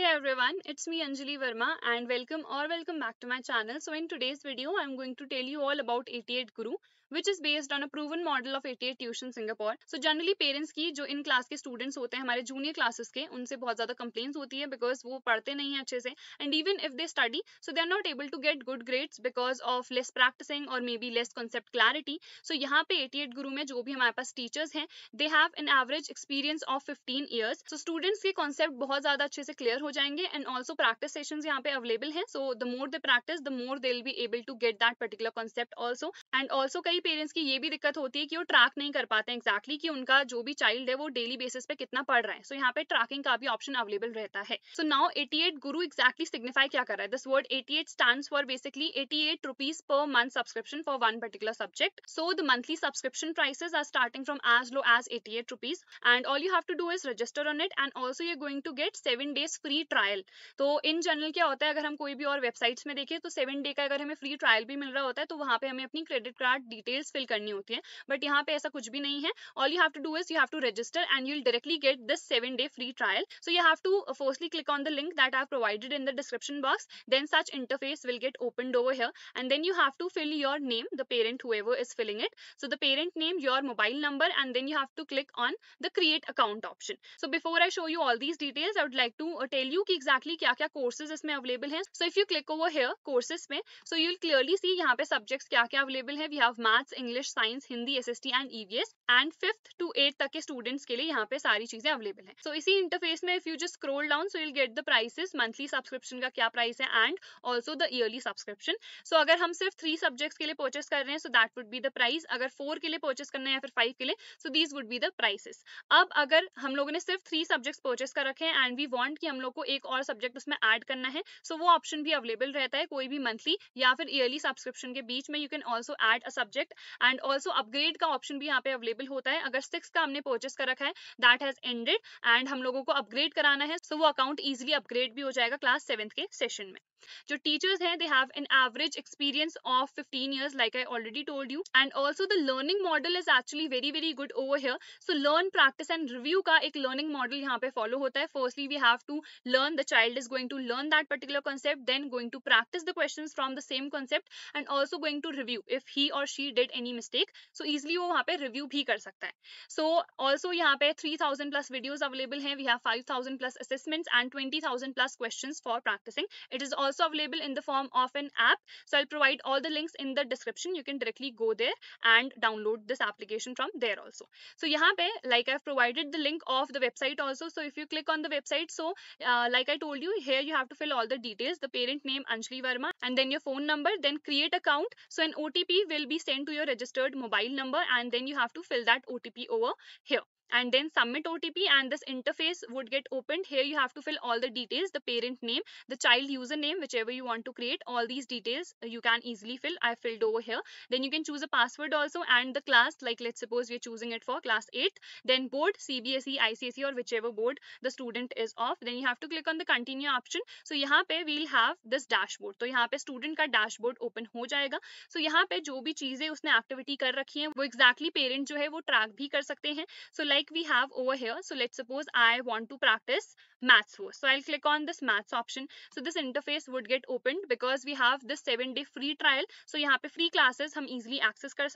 Hey everyone, it's me Anjali Verma and welcome or welcome back to my channel. So in today's video, I'm going to tell you all about 88 Guru, which is based on a proven model of 88 Tuition Singapore. So generally parents की जो in class के students होते हैं हमारे junior classes के उनसे बहुत ज्यादा कंप्लेन्स होती है बिकॉज वो पढ़ते नहीं है अच्छे से and even if they study so they are not able to get good grades because of less practicing और may be less concept clarity so यहाँ पे 88 गुरु में जो भी हमारे पास टीचर्स हैं they have an average experience of fifteen years so students के कॉन्सेप्ट बहुत ज्यादा अच्छे से क्लियर हो जाएंगे एंड ऑल्सो प्रैक्टिस सेशन यहाँ पे अवेलेबल है so the more the practice the more they be able to get that particular concept also and also कई पेरेंट्स की ये भी दिक्कत होती है कि वो ट्रैक नहीं कर पाते एक्जैक्टली exactly कि उनका जो भी चाइल्ड है वो डेली बेसिस पे कितना पढ़ रहा है सो so, यहाँ पे ट्रैकिंग का भी ऑप्शन अवेलेबल रहता है सो नाउ 88 गुरु एक्जैक्टली सिग्निफाई क्या कर रहा है this word eighty eight stand for basically eighty eight rupees per month subscription for one particular subject so the monthly subscription prices are starting from as low as eighty eight rupees and all you have to do is register on it and also you going to get seven days free free trial तो in general क्या होता है अगर हम कोई भी और websites में देखें तो सेवन डे का अगर हमें फ्री ट्रायल भी मिल रहा होता है तो वहाँ पे हमें अपनी क्रेडिट कार्ड डिटेल्स फिल करनी होती है बट यहाँ पे ऐसा कुछ भी नहीं है all you have to do is you have to register and you'll directly get this seven day free trial so you have to forcely click on the link that I provided in the description box then such interface will get open over here and then you have to fill your name the parent who is filling it so the parent name your mobile number and then you have to click on the create account option so before I show you all these details I would like to tell tell you कि exactly क्या क्या courses इसमें available हैं so if you click over here courses में so you'll clearly see यहाँ पे subjects क्या क्या available हैं we have maths English science Hindi SST and EVS and fifth to eighth तक के students के लिए यहाँ पे सारी चीजें available हैं so इसी interface में if you just scroll down so you'll get the prices monthly subscription का क्या price है and also the yearly subscription so अगर हम सिर्फ थ्री subjects के लिए purchase कर रहे हैं so that would be the price अगर फोर के लिए purchase करना है या फिर फाइव के लिए so these would be the prices अब अगर हम लोगों ने सिर्फ थ्री subjects purchase कर रखे हैं and we want कि हम लोग को एक और सब्जेक्ट उसमें ऐड करना है सो so, वो ऑप्शन भी अवेलेबल रहता है कोई भी मंथली या फिर ईयरली सब्सक्रिप्शन के बीच में you can also add a subject and also upgrade का ऑप्शन भी यहाँ पे अवेलेबल होता है अगर सिक्स का हमने परचेस कर रखा है दैट हैज एंडेड एंड हम लोगों को अपग्रेड कराना है सो so वो अकाउंट ईजिली अपग्रेड भी हो जाएगा क्लास सेवंथ के सेशन में जो टीचर्स हैं they have an average experience of fifteen years like I already told you and also the learning model is actually very very good over here so learn practice and review का एक learning model यहाँ पे follow होता है firstly we have to learn the child is going to learn that particular concept then going to practice the question from the same concept and also going to review if he और she did any mistake so easily वो वहाँ पे review भी कर सकता है सो also यहाँ पे three thousand plus videos available है we have five thousand plus assessments and twenty thousand plus question for practicing it is all also available in the form of an app. So I'll provide all the links in the description. You can directly go there and download this application from there also. So here, like I've provided the link of the website also. So if you click on the website, so uh, like I told you, here you have to fill all the details, the parent name Anjali Verma, and then your phone number, then create account. So an OTP will be sent to your registered mobile number, and then you have to fill that OTP over here and then submit OTP and this interface would get opened. Here you have to fill all the details, the parent name, the child username, whichever you want to create. All these details you can easily fill. I filled over here. Then you can choose a password also and the class. Like let's suppose we're choosing it for class 8. Then board, CBSE, ICSE or whichever board the student is of. Then you have to click on the continue option. So here पे we'll have this dashboard. So here पे student का dashboard open Ho जाएगा. So here पे जो भी चीजें उसने activity कर रखी exactly parent जो है वो track भी कर सकते So like like we have over here. So let's suppose I want to practice maths four. So I'll click on this maths option. So this interface would get opened because we have this 7 day free trial. So you have free classes हम easily access कर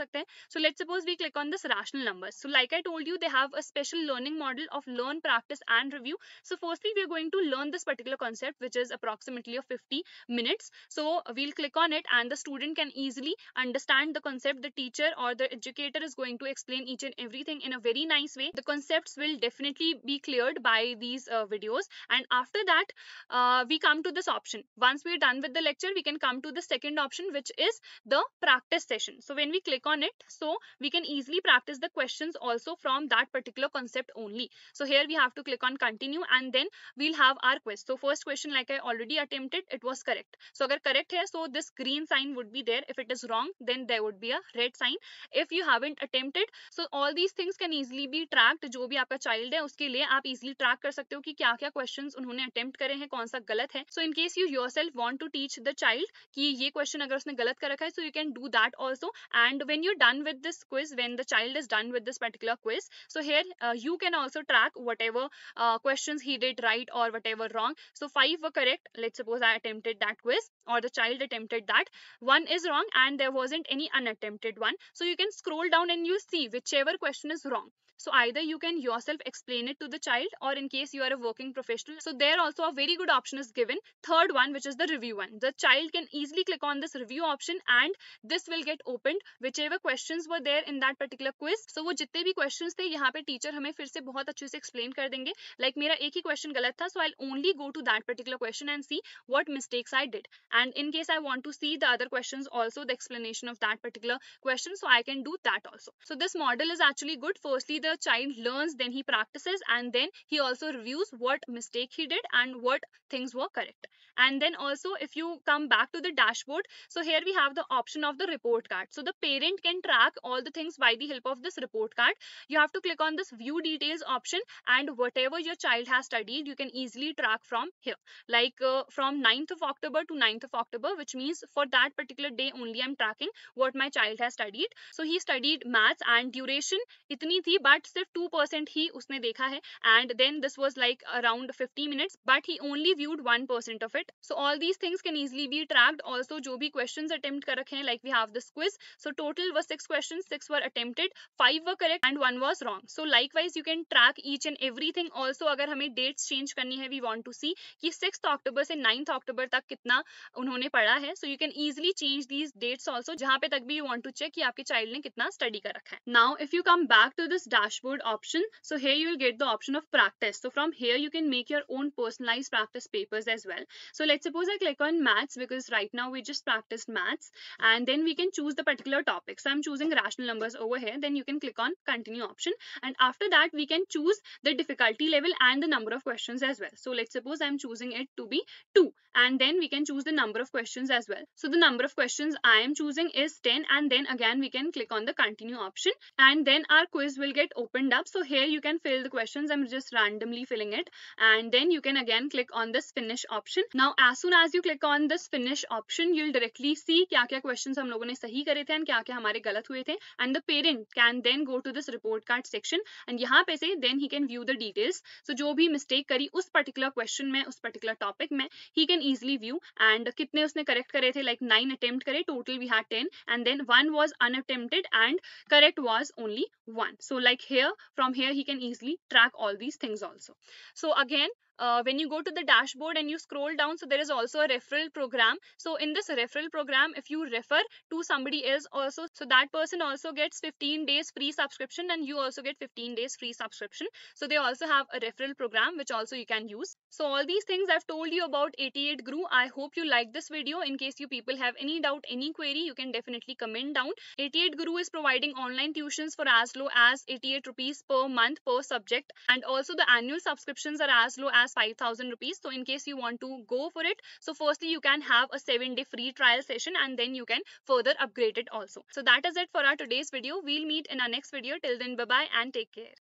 So let's suppose we click on this rational numbers. So like I told you, they have a special learning model of learn, practice and review. So firstly, we're going to learn this particular concept which is approximately of 50 minutes. So we'll click on it and the student can easily understand the concept. The teacher or the educator is going to explain each and everything in a very nice way the concepts will definitely be cleared by these uh, videos and after that uh, we come to this option once we're done with the lecture we can come to the second option which is the practice session so when we click on it so we can easily practice the questions also from that particular concept only so here we have to click on continue and then we'll have our quest so first question like i already attempted it was correct so agar correct here, so this green sign would be there if it is wrong then there would be a red sign if you haven't attempted so all these things can easily be tracked in fact जो भी आपका child है उसके लिए आप easily track कर सकते हो कि क्या क्या क्वेश्चन उन्होंने अटेम्प्ट करे हैं कौन सा गलत है so in case you yourself want to teach the child की ये क्वेश्चन अगर उसने गलत कर रखा है so you can do that also and when you done with this quiz when the child is done with this particular quiz so here you can also track whatever question he did right और whatever wrong so five were correct let suppose I attempted that quiz और the child attempted that one is wrong and there wasn't any unattempted one so you can scroll down and you see whichever question is wrong So either you can yourself explain it to the child or in case you are a working professional. So there also a very good option is given. Third one, which is the review one. The child can easily click on this review option and this will get opened whichever questions were there in that particular quiz. So वो जितने भी questions थे यहाँ पे teacher hume फिर से बहुत अच्छे explain kar denge. Like mera एक question galat tha, so I'll only go to that particular question and see what mistakes I did. And in case I want to see the other questions also the explanation of that particular question so I can do that also. So this model is actually good. Firstly the child learns, then he practices, and then he also reviews what mistake he did and what things were correct. And then also, if you come back to the dashboard, so here we have the option of the report card. So the parent can track all the things by the help of this report card. You have to click on this view details option and whatever your child has studied, you can easily track from here. Like uh, from 9th of October to 9th of October, which means for that particular day only I'm tracking what my child has studied. So he studied maths and duration itni thi, but but सिर्फ two percent ही उसने देखा है and then this was like around fifty minutes but he only viewed one percent of it so all these things can easily be tracked also जो भी question attempt कर रखे हैं like we have this quiz so total were six question six were attempted five were correct and one was wrong so likewise you can track each and everything also अगर हमें dates change करनी है we want to सी कि six October से ninth अक्टूबर तक कितना उन्होंने पढ़ा है so you can easily change these dates also जहां पे तक भी यू वॉन्ट टू चेक कि आपके चाइल्ड ने कितना स्टडी कर रखा है now if you come back to this dashboard option. So here you will get the option of practice. So from here you can make your own personalized practice papers as well. So let's suppose I click on maths because right now we just practiced maths and then we can choose the particular topic. So I'm choosing rational numbers over here. Then you can click on continue option. And after that we can choose the difficulty level and the number of questions as well. So let's suppose I'm choosing it to be 2 and then we can choose the number of questions as well. So the number of questions I am choosing is 10 and then again we can click on the continue option and then our quiz will get it opened up. So here you can fill the questions. I'm just randomly filling it. And then you can again click on this finish option. Now, as soon as you click on this finish option, you'll directly see क्या क्या questions हम लोगों ने सही करे थे and क्या क्या हमारे गलत हुए थे and the parent can then go to this report card section एंड यहाँ पे से then he can view the details so जो भी मिस्टेक करी उस पर्टिकुलर क्वेश्चन में उस पर्टिकुलर टॉपिक में he can easily view and कितने उसने करेक्ट करे थे लाइक नाइन अटेम्प्ट करे total we had ten and then one was unattempted and correct was only one so like here from here he can easily track all these things also so again uh, when you go to the dashboard and you scroll down so there is also a referral program so in this referral program if you refer to somebody else also so that person also gets 15 days free subscription and you also get 15 days free subscription so they also have a referral program which also you can use so all these things i've told you about 88 grew i hope you like this video in case you people have any doubt any query you can definitely comment down 88 guru is providing online tuitions for as low as 88 rupees per month per subject and also the annual subscriptions are as low as 5000 rupees so in case you want to go for it so firstly you can have a 7 day free trial session and then you can further upgrade it also so that is it for our today's video we'll meet in our next video till then bye bye and take care